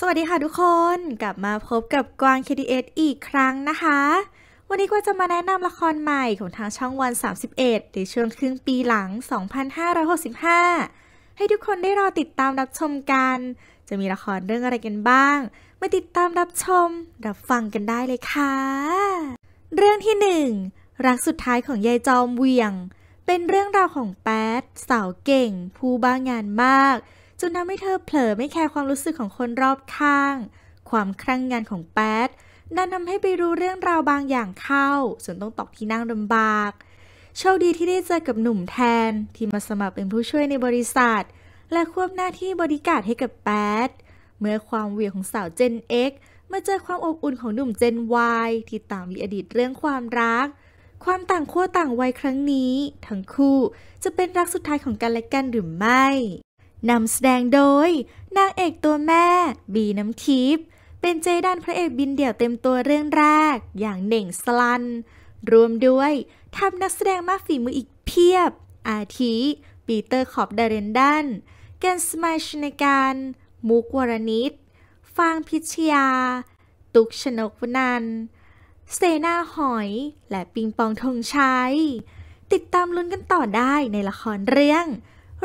สวัสดีค่ะทุกคนกลับมาพบกับกวางคดีเอีกครั้งนะคะ วันนี้กวางจะมาแนะนำละครใหม่ของทางช่องวัน 31ในช่วงครึ่งปีหลัง 2565 ให้ทุกคนได้รอติดตามรับชมกัน จะมีละครเรื่องอะไรกันบ้างมาติดตามรับชมรับฟังกันได้เลยค่ะ เรื่องที่1รักสุดท้ายของยายจอมเวียง เป็นเรื่องราวของแป๊ดสาวเก่ง ผู้บ้างงานมากจนทำให้เธอเผลอไม่แคร์ความรู้สึกของคนรอบข้าง ความครั่งงานของแป๊ดนั้นทำให้ไปรู้เรื่องราวบางอย่างเข้าจนต้องตกที่นั่งลำบาก โชคดีที่ได้เจอกับหนุ่มแทนที่มาสมัครเป็นผู้ช่วยในบริษัท และควบหน้าที่บริการให้กับแป๊ดเมื่อความเวียงของสาวเจนเอ็เมาเจอความอบอุ่นของหนุ่มเจน Y ที่ต่างมีอดีตเรื่องความรัก ความต่างขั้วต่างวัยครั้งนี้ทั้งคู่จะเป็นรักสุดท้ายของกันและกันหรือไม่นำแสดงโดยนางเอกตัวแม่ บีน้ำทิพย์เป็นเจดันพระเอกบินเดี่ยวเต็มตัวเรื่องแรก อย่างเหน่งสลัน รวมด้วยทำนักแสดงมากฝีมืออีกเพียบ อาทิ ปีเตอร์ขอบดาเรนดันแกนสมายชนการมุกวรณิตฟางพิชยา ตุกชนกวนันเซนาหอย และปิงปองธงชัยติดตามลุ้นกันต่อได้ในละครเรื่อง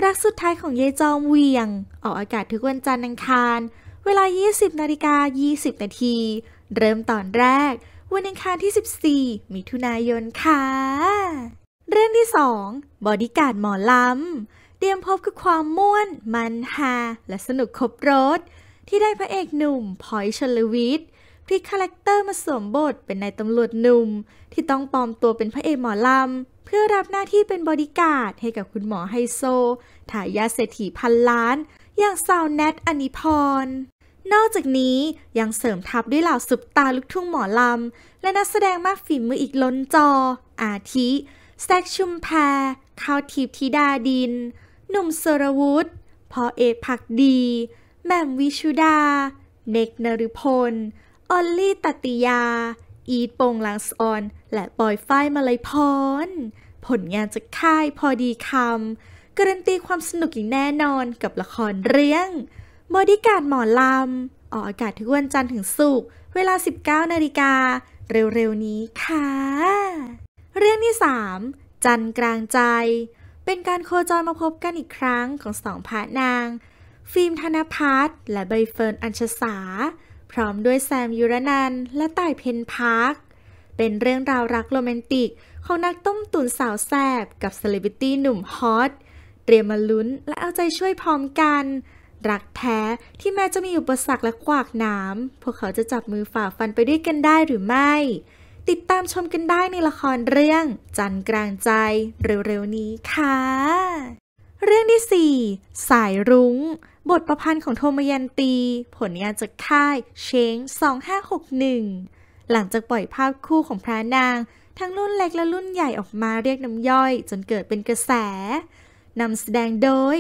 รักสุดท้ายของยายจอมเวียง ออกอากาศทุกวันจันทร์อังคาร เวลา 20นาฬิกา20นาที เริ่มตอนแรก วันอังคารที่ 14มิถุนายนค่ะ เรื่องที่ 2บอดี้การ์ดหมอลำเตรียมพบกับความม่วน มันฮาและสนุกครบรถ ที่ได้พระเอกหนุ่มพอยชลวิทย์พลิกคาแรคเตอร์มาสวมบทเป็นนายตำรวจหนุ่มที่ต้องปลอมตัวเป็นพระเอกหมอลำเพื่อรับหน้าที่เป็นบอดี้การ์ดให้กับคุณหมอไฮโซ ทายาเศรษฐีพันล้าน อย่างสาวแนทอนิพร นอกจากนี้ยังเสริมทับด้วยเหล่าสุปตาลูกทุ่งหมอลำและนักแสดงมากฝีมืออีกล้นจอ อาทิ แซกชุมแพรข้าวทิพธิดาดิน หนุ่มสรวุฒิพอเอกผักดี แม่มวิชุดา เนกนรุพลอลลี่ตติยา อีทปงลังสออนและปอยฝ้ายมาลัยพร ผลงานจะค่ายพอดีคำการันตีความสนุกอย่างแน่นอนกับละครเรื่องบอดี้การ์ดหมอลำ ออกอากาศทุกวันจันทร์ถึงศุกร์ เวลา 19 นาฬิกา เร็วๆนี้ค่ะ เรื่องที่ 3 จันกลางใจ เป็นการโคจรมาพบกันอีกครั้งของสองพระนาง ฟิล์มธนพัฒน์และใบเฟิร์นอัญชสาพร้อมด้วยแซมยุรนัน และไต่เพนพาร์ค เป็นเรื่องราวรักโรแมนติกของนักต้มตุ๋นสาวแสบกับเซเลบริตี้หนุ่มฮอต เตรียมมาลุ้นและเอาใจช่วยพร้อมกัน รักแท้ที่แม้จะมีอุปสรรคและขวากหนามพวกเขาจะจับมือฝ่าฟันไปด้วยกันได้หรือไม่ ติดตามชมกันได้ในละครเรื่อง จันกลางใจ เร็วๆนี้ค่ะเรื่องที่ 4 สายรุง้ง บทประพันธ์ของโทมยันตี ผลงานจากค่ายเชง2561 หลังจากปล่อยภาพคู่ของพระนาง ทั้งรุ่นเล็กและรุ่นใหญ่ออกมาเรียกน้ำย่อยจนเกิดเป็นกระแส นำแสดงโดย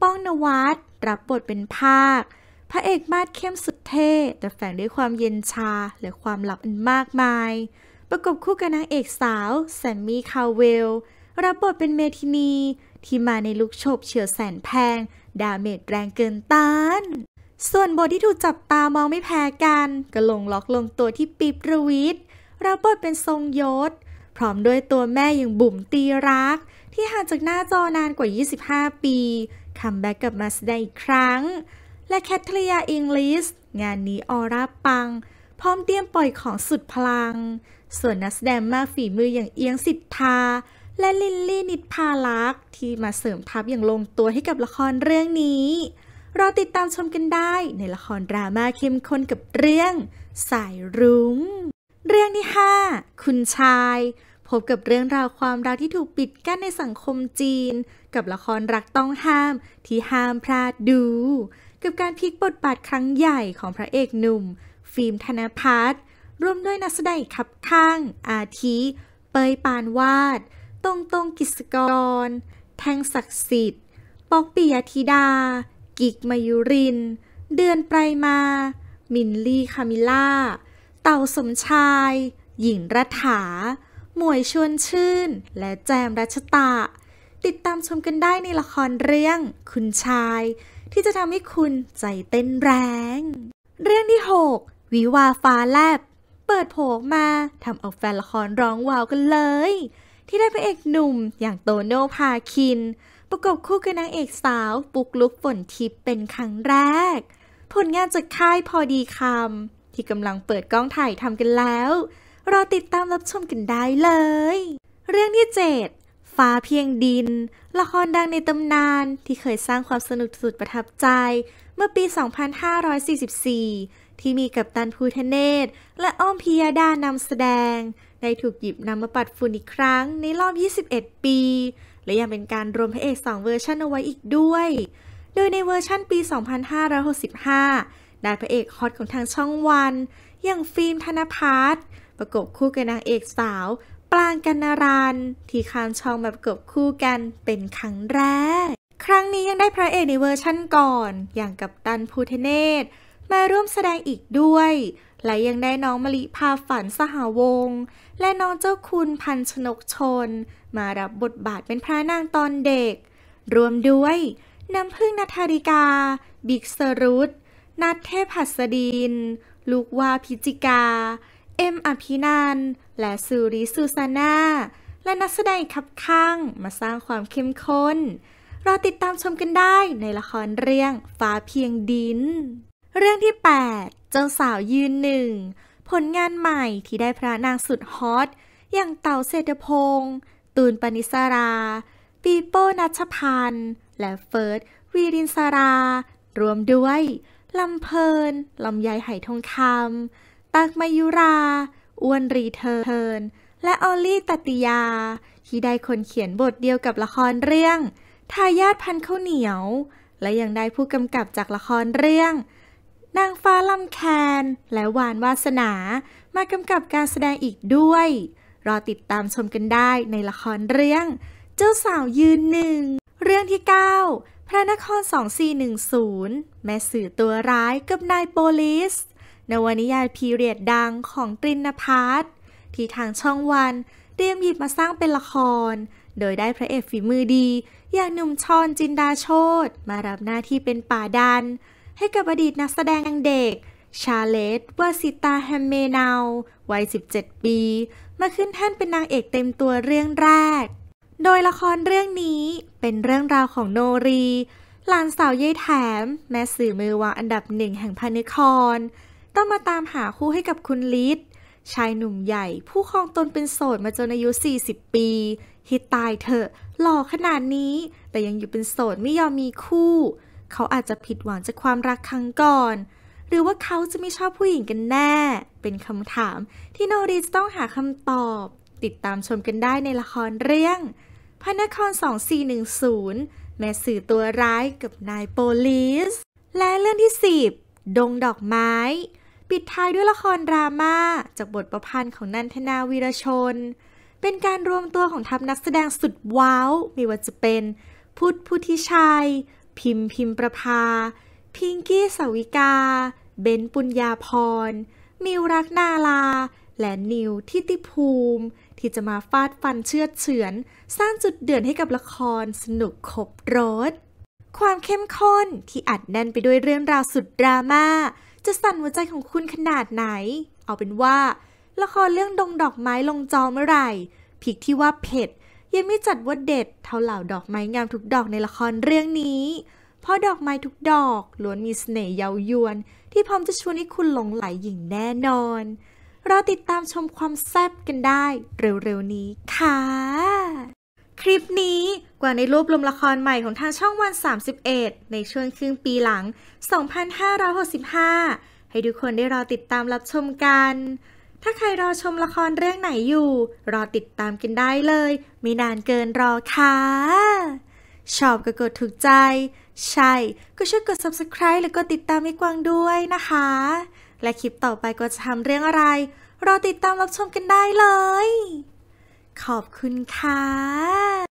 ป้องนวัดรับบทเป็นภาค พระเอกมาดเข้มสุดเท่ แต่แฝงด้วยความเย็นชาและความหลับอันมากมาย ประกบคู่กับนางเอกสาวแซมมี่คาเวลรับบทเป็นเมทินีที่มาในลุคโฉบเฉียวแสนแพง ดาเมจแรงเกินต้านส่วนบทที่ถูกจับตามองไม่แพ้กัน ก็ลงล็อกลงตัวที่ปีบรวิทรับบทเป็นทรงยศ พร้อมด้วยตัวแม่อย่างบุ๋มตีรัก ที่ห่างจากหน้าจอนานกว่า 25 ปี คัมแบ็กกลับมาแสดงอีกครั้ง และแคทเรียอิงลิส งานนี้ออร่าปัง พร้อมเตรียมปล่อยของสุดพลัง ส่วนนักแสดงมากฝีมืออย่างเอียงสิทธาและลินลี่นิดพาลักที่มาเสริมทัพอย่างลงตัวให้กับละครเรื่องนี้ เราติดตามชมกันได้ในละครดราม่าเข้มข้นกับเรื่อง สายรุง้ง เรื่องที่5คุณชาย พบกับเรื่องราวความรักที่ถูกปิดกั้นในสังคมจีน กับละครรักต้องห้ามที่ห้ามพลาดดู กับการพลิกบทบาทครั้งใหญ่ของพระเอกหนุ่ม ฟิล์มธนพัทร ร่วมด้วยนักแสดงขับข้างอาทิเปยปานวาดตรงตรงกิสกร แทงศักดิ์สิทธิ์ ปอกปิยธิดา กิกมายุริน เดือนไพรมา มินลี่คามิล่าเต่าสมชาย หญิงรัฐา หมวยชวนชื่น และแจมรัชตา ติดตามชมกันได้ในละครเรื่อง คุณชาย ที่จะทำให้คุณใจเต้นแรง เรื่องที่ 6 วิวาฟ้าแลบ เปิดโผลมาทำเอาแฟนละครร้องว้าวกันเลยที่ได้พระเอกหนุ่มอย่างโตโน่พาคิน ประกบคู่กับนางเอกสาวปุกลุกฝนทิพย์เป็นครั้งแรก ผลงานจากค่ายพอดีคำที่กำลังเปิดกล้องถ่ายทำกันแล้ว รอติดตามรับชมกันได้เลย เรื่องที่ 7 ฟ้าเพียงดิน ละครดังในตำนานที่เคยสร้างความสนุกสุดประทับใจ เมื่อปี 2544 ที่มีกัปตันภูทเนศ และอ้อมพิยาดานำแสดงได้ถูกหยิบนำมาปัดฝุ่นอีกครั้งในรอบ 21 ปี และยังเป็นการรวมพระเอก 2 เวอร์ชันเอาไว้อีกด้วย โดยในเวอร์ชั่น ปี 2565ได้พระเอกฮอตของทางช่องวันอย่างฟิล์มธนพัฒน์ประกบคู่กับนางเอกสาวปรางกันนารันที่คานช่องมาประกบคู่กันเป็นครั้งแรก ครั้งนี้ยังได้พระเอกในเวอร์ชั่นก่อน อย่างกับตันพูเทเนตมาร่วมแสดงอีกด้วยและยังได้น้องมะลิพาฝันสหวง และน้องเจ้าคุณพันชนกชน มารับบทบาทเป็นพระนางตอนเด็ก รวมด้วยน้ำพึ่งนัทริกา บิกสรุตนัทเทพัสดีนลูกวาพิจิกา เอ็มอภินันและสุริสุสานา และนักแสดงคับข้างมาสร้างความเข้มข้นเราติดตามชมกันได้ในละครเรื่องฟ้าเพียงดินเรื่องที่8เจ้าสาวยืนหนึ่งผลงานใหม่ที่ได้พระนางสุดฮอต อย่างเต่าเศรษฐพงศ์ตูนปนิสรา ปีโป้นัชพันธ์ และเฟิร์สวีรินสารา รวมด้วย ลำเพลินลำไยไหทองคำ ตากมายุรา อ้วนรีเทิร์นและออลลี่ตติยา ที่ได้คนเขียนบทเดียวกับละครเรื่อง ทายาทพันข้าวเหนียว และยังได้ผู้กำกับจากละครเรื่องนางฟ้าลำแคนและวานวาสนามากำกับการแสดงอีกด้วย รอติดตามชมกันได้ในละครเรื่อง เจ้าสาวยืนหนึ่ง เรื่องที่ 9 พระนคร 2410 แม่สื่อตัวร้ายกับนายโปลิส นวนิยายพีเรียดดังของตรินพัท์ที่ทางช่องวันเตรียมหยิบมาสร้างเป็นละคร โดยได้พระเอกฝีมือดีอย่างหนุ่มชอนจินดาโชตมารับหน้าที่เป็นป่าดันให้กับอดีตนักแสดงเด็กชาเลตวาสิตาแฮมเมนาววัย17 ปี มาขึ้นแท่นเป็นนางเอกเต็มตัวเรื่องแรก โดยละครเรื่องนี้เป็นเรื่องราวของโนรี หลานสาวเย่แถม แม่สื่อมือวางอันดับหนึ่งแห่งพานิคอนต้องมาตามหาคู่ให้กับคุณลิศชายหนุ่มใหญ่ผู้ครองตนเป็นโสดมาจนอายุ 40 ปี ฮิตตายเถอะ หล่อขนาดนี้ แต่ยังอยู่เป็นโสดไม่ยอมมีคู่เขาอาจจะผิดหวังจากความรักครั้งก่อน หรือว่าเขาจะไม่ชอบผู้หญิงกันแน่ เป็นคำถามที่โนรีจะต้องหาคำตอบ ติดตามชมกันได้ในละครเรื่อง พระนคร 2410 แม่สื่อตัวร้ายกับนายโปลิสและเรื่องที่ 10 ดงดอกไม้ ปิดท้ายด้วยละครดราม่าจากบทประพันธ์ของนันทนาวีรชน เป็นการรวมตัวของทัพนักแสดงสุดว้าวไม่ว่าจะเป็น พุทธพุทธิชัยพิมพ์พิมประภา พิงกี้สวิกา เบนปุญญาพร มิวรักนาลา และนิวทิติภูมิ ที่จะมาฟาดฟันเชื้อเฉือน สร้างจุดเดือดให้กับละครสนุกขบรถ ความเข้มข้นที่อัดแน่นไปด้วยเรื่องราวสุดดราม่า จะสั่นหัวใจของคุณขนาดไหน เอาเป็นว่า ละครเรื่องดงดอกไม้ลงจอเมื่อไหร่ผิกที่ว่าเผ็ดยังไม่จัดว่าเด็ด เท่าเหล่าดอกไม้งามทุกดอกในละครเรื่องนี้ เพราะดอกไม้ทุกดอกล้วนมีเสน่ห์เย้ายวนที่พร้อมจะชวนให้คุณหลงไหลหญิงแน่นอนรอติดตามชมความแซ่บกันได้เร็วๆนี้ค่ะ คลิปนี้กว่าในรูปรวมละครใหม่ของทางช่องวัน 31 ในช่วงครึ่งปีหลัง 2565 ให้ทุกคนได้รอติดตามรับชมกันถ้าใครรอชมละครเรื่องไหนอยู่ รอติดตามกันได้เลยมีนานเกินรอค่ะชอบก็กดถูกใจ ใช่ก็ช่วยกด subscribe แล้วก็ติดตามมิกวางด้วยนะคะ และคลิปต่อไปก็จะทำเรื่องอะไร รอติดตามรับชมกันได้เลย ขอบคุณค่ะ